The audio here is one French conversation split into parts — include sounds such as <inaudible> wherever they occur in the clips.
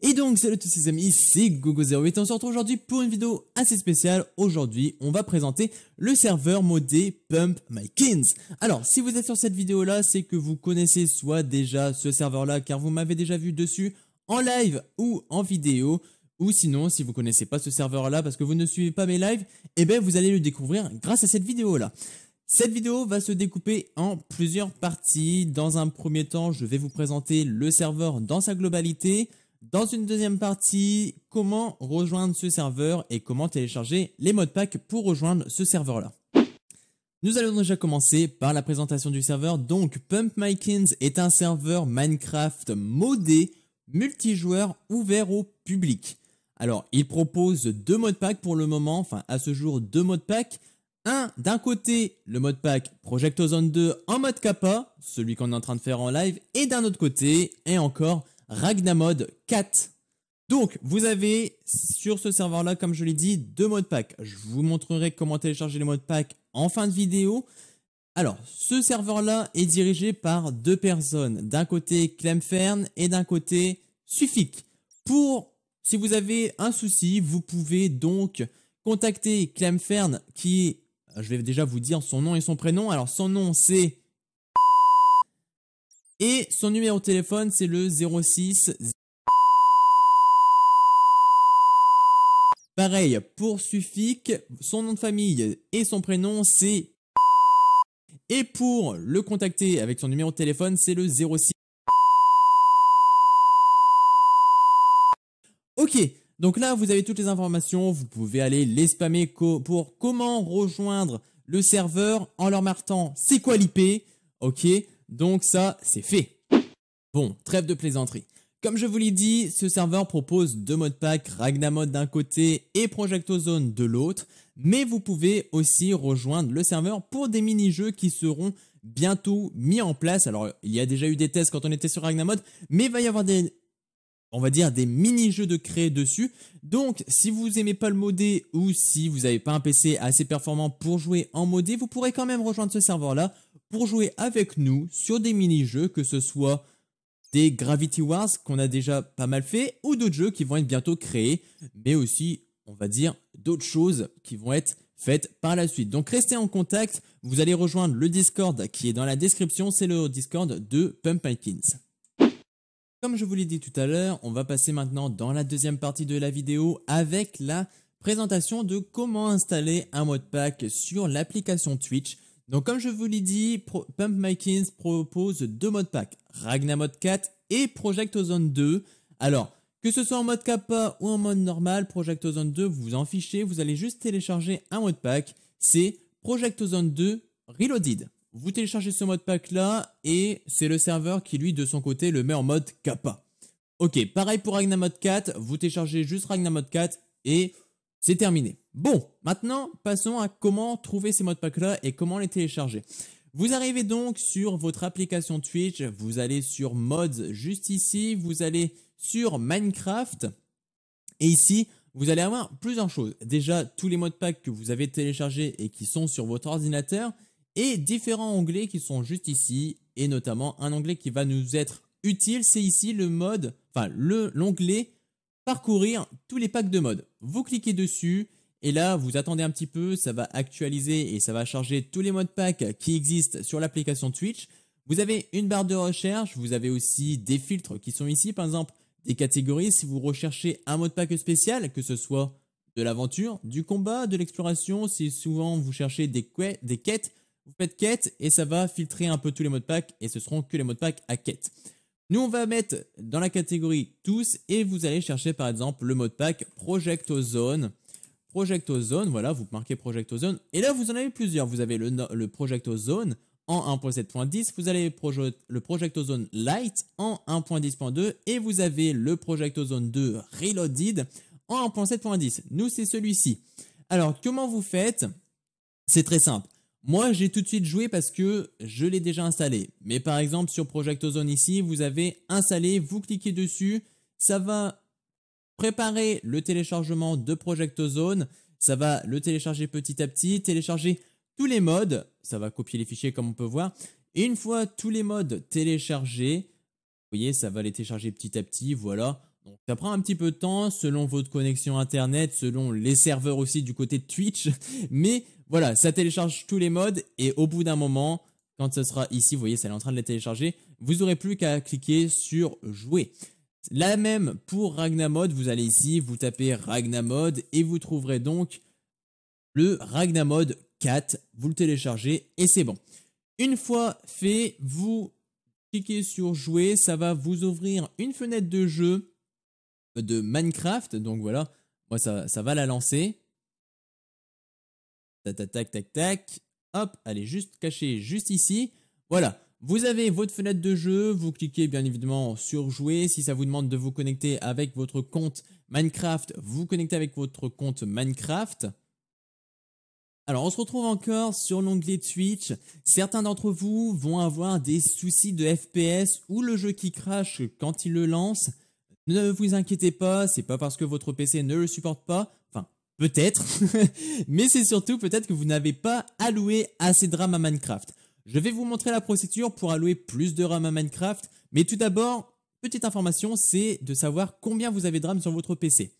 Et donc salut à tous les amis, c'est Gogo08 on se retrouve aujourd'hui pour une vidéo assez spéciale. Aujourd'hui, on va présenter le serveur modé Pump My Alors, si vous êtes sur cette vidéo là, c'est que vous connaissez soit déjà ce serveur là car vous m'avez déjà vu dessus en live ou en vidéo. Ou sinon, si vous connaissez pas ce serveur là parce que vous ne suivez pas mes lives, eh bien vous allez le découvrir grâce à cette vidéo là. Cette vidéo va se découper en plusieurs parties. Dans un premier temps, je vais vous présenter le serveur dans sa globalité. Dans une deuxième partie, comment rejoindre ce serveur et comment télécharger les modes pack pour rejoindre ce serveur-là. Nous allons déjà commencer par la présentation du serveur. Donc, Pump Mykins est un serveur Minecraft modé, multijoueur, ouvert au public. Alors, il propose deux modes pack pour le moment, enfin à ce jour deux modes pack. Un, d'un côté, le mode pack Project Ozone 2 en mode kappa, celui qu'on est en train de faire en live, et d'un autre côté, et encore, Ragnamod 4. Donc, vous avez sur ce serveur-là, comme je l'ai dit, deux modes pack. Je vous montrerai comment télécharger les modes pack en fin de vidéo. Alors, ce serveur-là est dirigé par deux personnes. D'un côté, Clemfern et d'un côté, Suffic. Pour, si vous avez un souci, vous pouvez donc contacter Clemfern qui, je vais déjà vous dire son nom et son prénom. Alors, son nom, c'est et son numéro de téléphone, c'est le 06. Pareil, pour Suffic, son nom de famille et son prénom, c'est... Et pour le contacter avec son numéro de téléphone, c'est le 06. Ok, donc là, vous avez toutes les informations. Vous pouvez aller les spammer pour comment rejoindre le serveur en leur martant c'est quoi l'IP. Ok, donc ça, c'est fait. Bon, trêve de plaisanterie. Comme je vous l'ai dit, ce serveur propose deux modes pack, Ragnamod d'un côté et Projectozone de l'autre, mais vous pouvez aussi rejoindre le serveur pour des mini-jeux qui seront bientôt mis en place. Alors, il y a déjà eu des tests quand on était sur Ragnamod, mais il va y avoir des on va dire des mini-jeux de créer dessus. Donc, si vous aimez pas le modé ou si vous n'avez pas un PC assez performant pour jouer en modé, vous pourrez quand même rejoindre ce serveur-là pour jouer avec nous sur des mini-jeux, que ce soit des Gravity Wars qu'on a déjà pas mal fait, ou d'autres jeux qui vont être bientôt créés, mais aussi, on va dire, d'autres choses qui vont être faites par la suite. Donc restez en contact, vous allez rejoindre le Discord qui est dans la description, c'est le Discord de Pumpkins. Comme je vous l'ai dit tout à l'heure, on va passer maintenant dans la deuxième partie de la vidéo avec la présentation de comment installer un modpack sur l'application Twitch. Donc comme je vous l'ai dit, Pump My propose deux modes packs, Ragna Mode 4 et Project Ozone 2. Alors, que ce soit en mode kappa ou en mode normal, Project Ozone 2, vous vous en fichez, vous allez juste télécharger un mode pack, c'est Project Ozone 2 Reloaded. Vous téléchargez ce mode pack là et c'est le serveur qui lui de son côté le met en mode kappa. Ok, pareil pour Ragnar Mode 4, vous téléchargez juste Ragnar Mode 4 et c'est terminé. Bon, maintenant, passons à comment trouver ces modes là et comment les télécharger. Vous arrivez donc sur votre application Twitch, vous allez sur Mods juste ici, vous allez sur Minecraft, et ici, vous allez avoir plusieurs choses. Déjà, tous les modes que vous avez téléchargés et qui sont sur votre ordinateur, et différents onglets qui sont juste ici, et notamment un onglet qui va nous être utile, c'est ici le mode, enfin l'onglet parcourir tous les packs de mode. Vous cliquez dessus et là vous attendez un petit peu, ça va actualiser et ça va charger tous les modes packs qui existent sur l'application Twitch. Vous avez une barre de recherche, vous avez aussi des filtres qui sont ici, par exemple des catégories. Si vous recherchez un mode pack spécial, que ce soit de l'aventure, du combat, de l'exploration, si souvent vous cherchez des, quêtes, des quêtes, vous faites quête et ça va filtrer un peu tous les modes packs et ce seront que les modes packs à quête. Nous, on va mettre dans la catégorie tous et vous allez chercher par exemple le mot de pack ProjectoZone. ProjectoZone, voilà, vous marquez ProjectoZone. Et là, vous en avez plusieurs. Vous avez le, le ProjectoZone en 1.7.10, vous avez le ProjectoZone Light » en 1.10.2 et vous avez le ProjectoZone 2 Reloaded en 1.7.10. Nous, c'est celui-ci. Alors, comment vous faites C'est très simple. Moi, j'ai tout de suite joué parce que je l'ai déjà installé. Mais par exemple, sur Project Ozone ici, vous avez installé, vous cliquez dessus, ça va préparer le téléchargement de Project Ozone, ça va le télécharger petit à petit, télécharger tous les modes, ça va copier les fichiers comme on peut voir, et une fois tous les modes téléchargés, vous voyez, ça va les télécharger petit à petit, voilà. Donc ça prend un petit peu de temps selon votre connexion internet, selon les serveurs aussi du côté de Twitch, <laughs> mais voilà, ça télécharge tous les modes et au bout d'un moment, quand ce sera ici, vous voyez, ça est en train de les télécharger, vous aurez plus qu'à cliquer sur jouer. La même pour Ragnamod, vous allez ici, vous tapez Ragnamod et vous trouverez donc le Ragnamod 4, vous le téléchargez et c'est bon. Une fois fait, vous cliquez sur jouer, ça va vous ouvrir une fenêtre de jeu de Minecraft, donc voilà, moi ça va la lancer. Tac, tac, tac, tac, Hop, allez, juste cacher juste ici. Voilà. Vous avez votre fenêtre de jeu, vous cliquez bien évidemment sur jouer. Si ça vous demande de vous connecter avec votre compte Minecraft, vous connectez avec votre compte Minecraft. Alors on se retrouve encore sur l'onglet Twitch. Certains d'entre vous vont avoir des soucis de FPS ou le jeu qui crache quand il le lance. Ne vous inquiétez pas, c'est pas parce que votre PC ne le supporte pas Peut-être, <laughs> mais c'est surtout peut-être que vous n'avez pas alloué assez de RAM à Minecraft. Je vais vous montrer la procédure pour allouer plus de RAM à Minecraft, mais tout d'abord, petite information, c'est de savoir combien vous avez de RAM sur votre PC.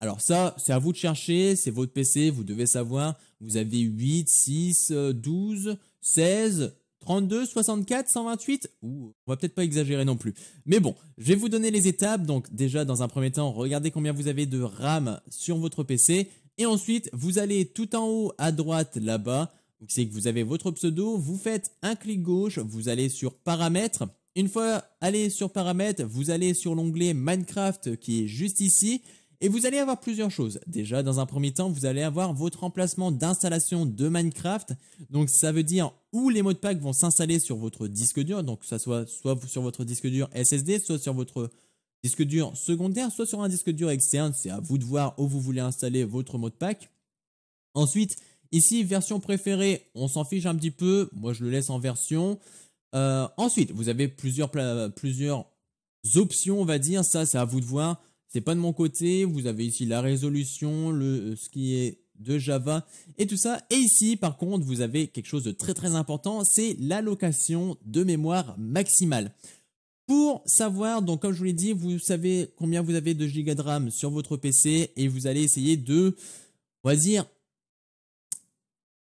Alors ça, c'est à vous de chercher, c'est votre PC, vous devez savoir, vous avez 8, 6, 12, 16, 32, 64, 128 Ouh, on va peut-être pas exagérer non plus. Mais bon, je vais vous donner les étapes. Donc déjà, dans un premier temps, regardez combien vous avez de RAM sur votre PC. Et ensuite, vous allez tout en haut à droite là-bas. C'est que vous avez votre pseudo. Vous faites un clic gauche. Vous allez sur paramètres. Une fois allé sur paramètres, vous allez sur l'onglet Minecraft qui est juste ici. Et vous allez avoir plusieurs choses. Déjà, dans un premier temps, vous allez avoir votre emplacement d'installation de Minecraft. Donc, ça veut dire où les mots de pack vont s'installer sur votre disque dur. Donc, ça soit, soit sur votre disque dur SSD, soit sur votre disque dur secondaire, soit sur un disque dur externe. C'est à vous de voir où vous voulez installer votre mot de pack. Ensuite, ici, version préférée, on s'en fiche un petit peu. Moi, je le laisse en version. Euh, ensuite, vous avez plusieurs, plusieurs options, on va dire. Ça, c'est à vous de voir c'est pas de mon côté. Vous avez ici la résolution, le, euh, ce qui est de Java et tout ça. Et ici, par contre, vous avez quelque chose de très très important, c'est l'allocation de mémoire maximale. Pour savoir, donc comme je vous l'ai dit, vous savez combien vous avez de gigas de RAM sur votre PC et vous allez essayer de, on va dire,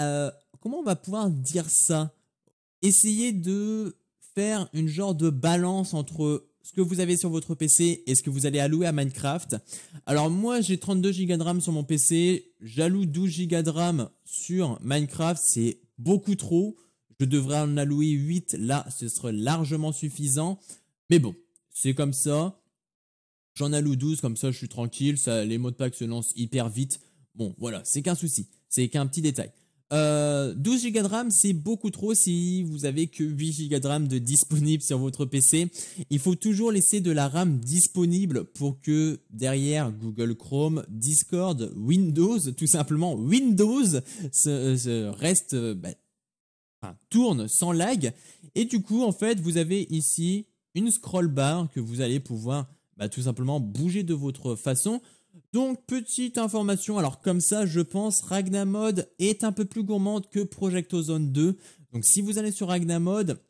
euh, comment on va pouvoir dire ça Essayer de faire une genre de balance entre ce que vous avez sur votre PC et ce que vous allez allouer à Minecraft. Alors moi j'ai 32 Go de RAM sur mon PC, j'alloue 12 Go de RAM sur Minecraft, c'est beaucoup trop. Je devrais en allouer 8 là, ce serait largement suffisant. Mais bon, c'est comme ça. J'en alloue 12, comme ça je suis tranquille, ça, les mots de pack se lancent hyper vite. Bon voilà, c'est qu'un souci, c'est qu'un petit détail. 12 euh, Go de RAM, c'est beaucoup trop si vous avez que 8 Go de RAM de disponible sur votre PC. Il faut toujours laisser de la RAM disponible pour que derrière Google Chrome, Discord, Windows, tout simplement Windows, reste, euh, bah, tourne sans lag. Et du coup, en fait, vous avez ici une scroll bar que vous allez pouvoir bah, tout simplement bouger de votre façon. Donc, petite information, alors comme ça, je pense, Ragnamod est un peu plus gourmande que Project Ozone 2. Donc, si vous allez sur Ragnamod,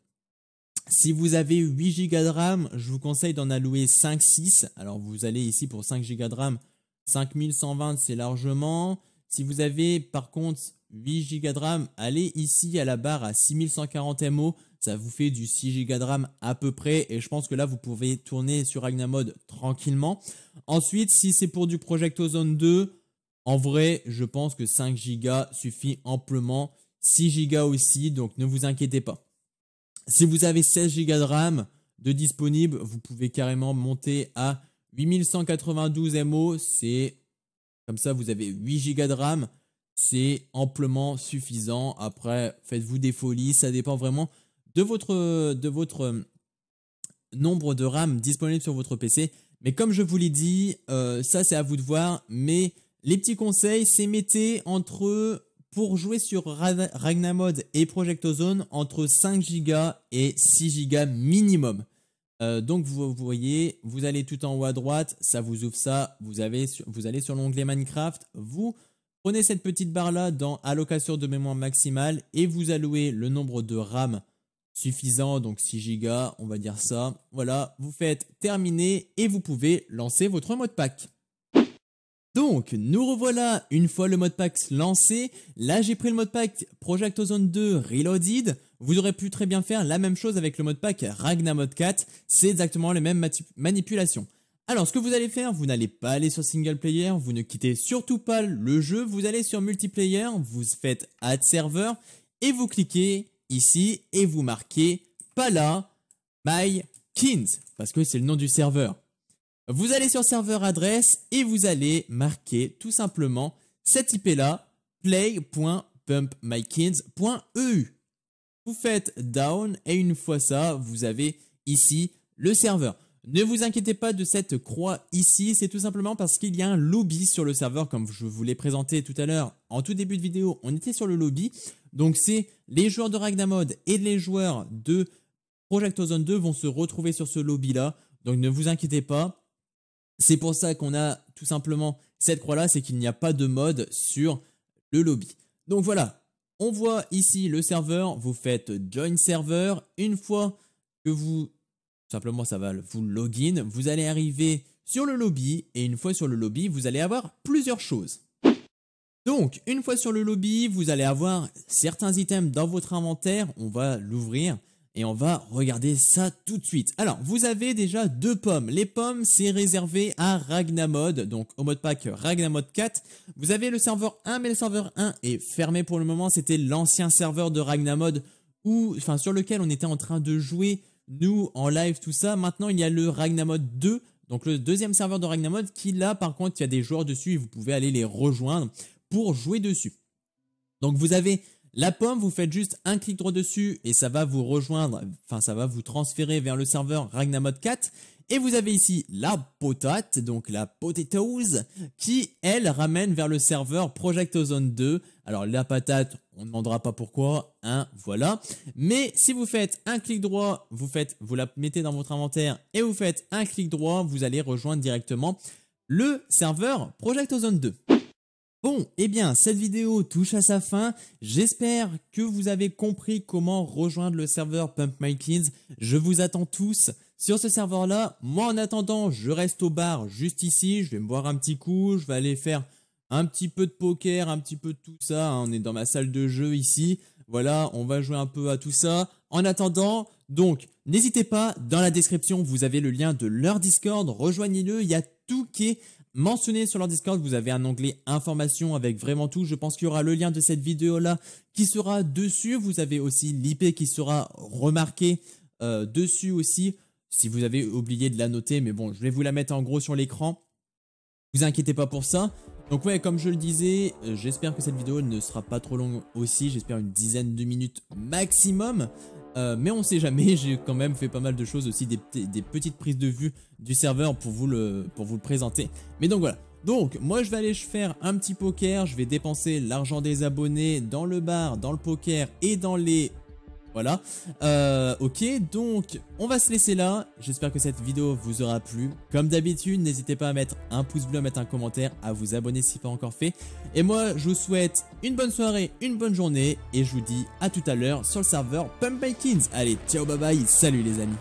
si vous avez 8 Go de RAM, je vous conseille d'en allouer 5-6. Alors, vous allez ici pour 5 Go de RAM, 5120, c'est largement. Si vous avez, par contre, 8 Go de RAM, allez ici à la barre à 6140 MO, ça vous fait du 6 Go de RAM à peu près et je pense que là vous pouvez tourner sur Agnamod tranquillement. Ensuite, si c'est pour du Project Ozone 2, en vrai, je pense que 5 Go suffit amplement, 6 Go aussi, donc ne vous inquiétez pas. Si vous avez 16 Go de RAM de disponible, vous pouvez carrément monter à 8192 MO, c'est comme ça vous avez 8 Go de RAM c'est amplement suffisant. Après, faites-vous des folies, ça dépend vraiment de votre, de votre euh, nombre de RAM disponible sur votre PC. Mais comme je vous l'ai dit, euh, ça c'est à vous de voir. Mais les petits conseils, c'est mettez entre, pour jouer sur Ragnamod et Projectozone, entre 5 Go et 6 Go minimum. Euh, donc vous, voyez, vous allez tout en haut à droite, ça vous ouvre ça, vous, avez, vous allez sur l'onglet Minecraft, vous Prenez cette petite barre là dans allocation de mémoire maximale et vous allouez le nombre de RAM suffisant, donc 6 Go, on va dire ça. Voilà, vous faites terminer et vous pouvez lancer votre mode pack. Donc, nous revoilà une fois le mode lancé. Là, j'ai pris le mode pack Project Ozone 2 Reloaded. Vous aurez pu très bien faire la même chose avec le mode pack Ragna 4. C'est exactement les mêmes manipulations. Alors ce que vous allez faire, vous n'allez pas aller sur single player, vous ne quittez surtout pas le jeu, vous allez sur multiplayer, vous faites add server et vous cliquez ici et vous marquez Pala My parce que c'est le nom du serveur. Vous allez sur serveur adresse et vous allez marquer tout simplement cette IP là play.pumpmykins.eu. Vous faites down et une fois ça, vous avez ici le serveur. Ne vous inquiétez pas de cette croix ici, c'est tout simplement parce qu'il y a un lobby sur le serveur, comme je vous l'ai présenté tout à l'heure en tout début de vidéo, on était sur le lobby. Donc c'est les joueurs de Ragnamod et les joueurs de Project Ozone 2 vont se retrouver sur ce lobby-là. Donc ne vous inquiétez pas. C'est pour ça qu'on a tout simplement cette croix-là, c'est qu'il n'y a pas de mode sur le lobby. Donc voilà, on voit ici le serveur, vous faites Join Server. Une fois que vous simplement, ça va vous login. Vous allez arriver sur le lobby et une fois sur le lobby, vous allez avoir plusieurs choses. Donc, une fois sur le lobby, vous allez avoir certains items dans votre inventaire. On va l'ouvrir et on va regarder ça tout de suite. Alors, vous avez déjà deux pommes. Les pommes, c'est réservé à Ragnamod, donc au mode pack Ragnamod 4. Vous avez le serveur 1, mais le serveur 1 est fermé pour le moment. C'était l'ancien serveur de Ragnamod où, enfin, sur lequel on était en train de jouer nous, en live, tout ça. Maintenant, il y a le Ragnamod 2, donc le deuxième serveur de Ragnamod, qui là, par contre, il y a des joueurs dessus et vous pouvez aller les rejoindre pour jouer dessus. Donc vous avez la pomme, vous faites juste un clic droit dessus et ça va vous rejoindre, enfin ça va vous transférer vers le serveur Ragnamod 4. Et vous avez ici la potate, donc la potatoes, qui, elle, ramène vers le serveur Project Ozone 2. Alors la patate, on ne demandera pas pourquoi, hein, voilà. Mais si vous faites un clic droit, vous, faites, vous la mettez dans votre inventaire et vous faites un clic droit, vous allez rejoindre directement le serveur Project Ozone 2. Bon, eh bien, cette vidéo touche à sa fin. J'espère que vous avez compris comment rejoindre le serveur Pump My Kids. Je vous attends tous sur ce serveur-là. Moi, en attendant, je reste au bar juste ici. Je vais me voir un petit coup. Je vais aller faire un petit peu de poker, un petit peu de tout ça. Hein. On est dans ma salle de jeu ici. Voilà, on va jouer un peu à tout ça. En attendant, donc, n'hésitez pas, dans la description, vous avez le lien de leur Discord. Rejoignez-le, il y a tout qui est mentionné sur leur Discord. Vous avez un onglet information avec vraiment tout. Je pense qu'il y aura le lien de cette vidéo-là qui sera dessus. Vous avez aussi l'IP qui sera remarqué euh, dessus aussi si vous avez oublié de la noter, mais bon, je vais vous la mettre en gros sur l'écran. Vous inquiétez pas pour ça. Donc ouais, comme je le disais, euh, j'espère que cette vidéo ne sera pas trop longue aussi, j'espère une dizaine de minutes maximum. Euh, mais on sait jamais, <laughs> j'ai quand même fait pas mal de choses aussi, des, petites prises de vue du serveur pour vous, le, pour vous le présenter. Mais donc voilà. Donc, moi je vais aller faire un petit poker, je vais dépenser l'argent des abonnés dans le bar, dans le poker et dans les voilà. Euh, ok, donc on va se laisser là. J'espère que cette vidéo vous aura plu. Comme d'habitude, n'hésitez pas à mettre un pouce bleu, à mettre un commentaire, à vous abonner si pas encore fait. Et moi, je vous souhaite une bonne soirée, une bonne journée. Et je vous dis à tout à l'heure sur le serveur Pump Allez, ciao, bye bye. Salut les amis.